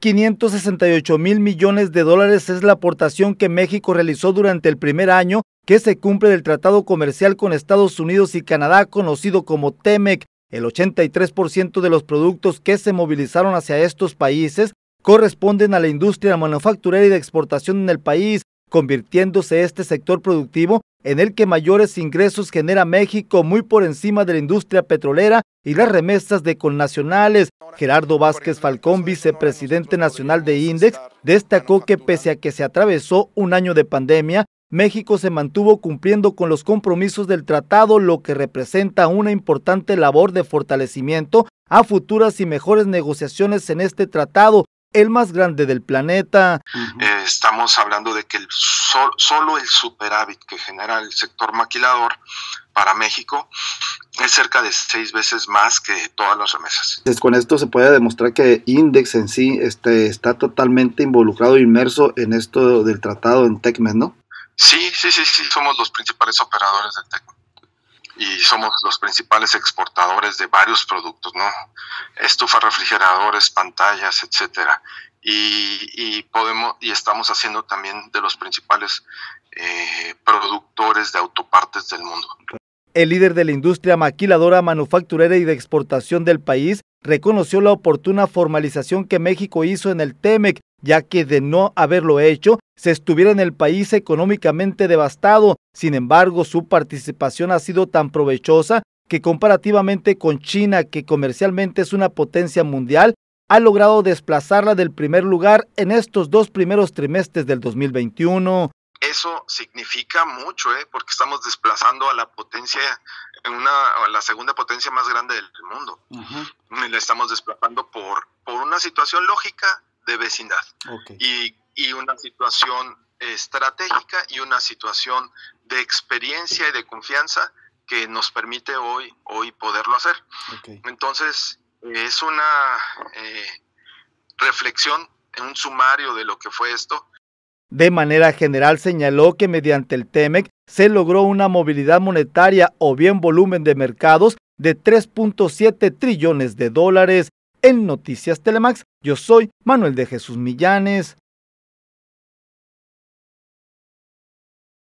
568 mil millones de dólares es la aportación que México realizó durante el primer año que se cumple del Tratado Comercial con Estados Unidos y Canadá, conocido como TEMEC. El 83% de los productos que se movilizaron hacia estos países corresponden a la industria manufacturera y de exportación en el país, convirtiéndose este sector productivo en el que mayores ingresos genera México muy por encima de la industria petrolera y las remesas de connacionales. Gerardo Vázquez Falcón, vicepresidente nacional de INDEX, destacó que pese a que se atravesó un año de pandemia, México se mantuvo cumpliendo con los compromisos del tratado, lo que representa una importante labor de fortalecimiento a futuras y mejores negociaciones en este tratado, el más grande del planeta. Eh, estamos hablando de que el solo el superávit que genera el sector maquilador para México es cerca de seis veces más que todas las remesas. Con esto se puede demostrar que Index en sí este, está totalmente involucrado, inmerso en esto del tratado en Tecmen, ¿no? Sí, sí, sí, sí, somos los principales operadores del Tecmen y somos los principales exportadores de varios productos, ¿no? Estufas, refrigeradores, pantallas, etcétera. Y, podemos y estamos haciendo también de los principales eh, productores de autopartes del mundo. El líder de la industria maquiladora, manufacturera y de exportación del país reconoció la oportuna formalización que México hizo en el TEMEC, ya que de no haberlo hecho, se estuviera en el país económicamente devastado. Sin embargo, su participación ha sido tan provechosa que comparativamente con China, que comercialmente es una potencia mundial, ha logrado desplazarla del primer lugar en estos dos primeros trimestres del 2021. Eso significa mucho, ¿eh? porque estamos desplazando a la potencia, una, a la segunda potencia más grande del mundo. La estamos desplazando por, por una situación lógica de vecindad. Y y una situación eh, estratégica y una situación de experiencia y de confianza que nos permite hoy, hoy poderlo hacer. Entonces, eh, es una eh, reflexión, un sumario de lo que fue esto. De manera general señaló que mediante el TEMEC se logró una movilidad monetaria o bien volumen de mercados de 3.7 trillones de dólares. En Noticias Telemax, yo soy Manuel de Jesús Millanes.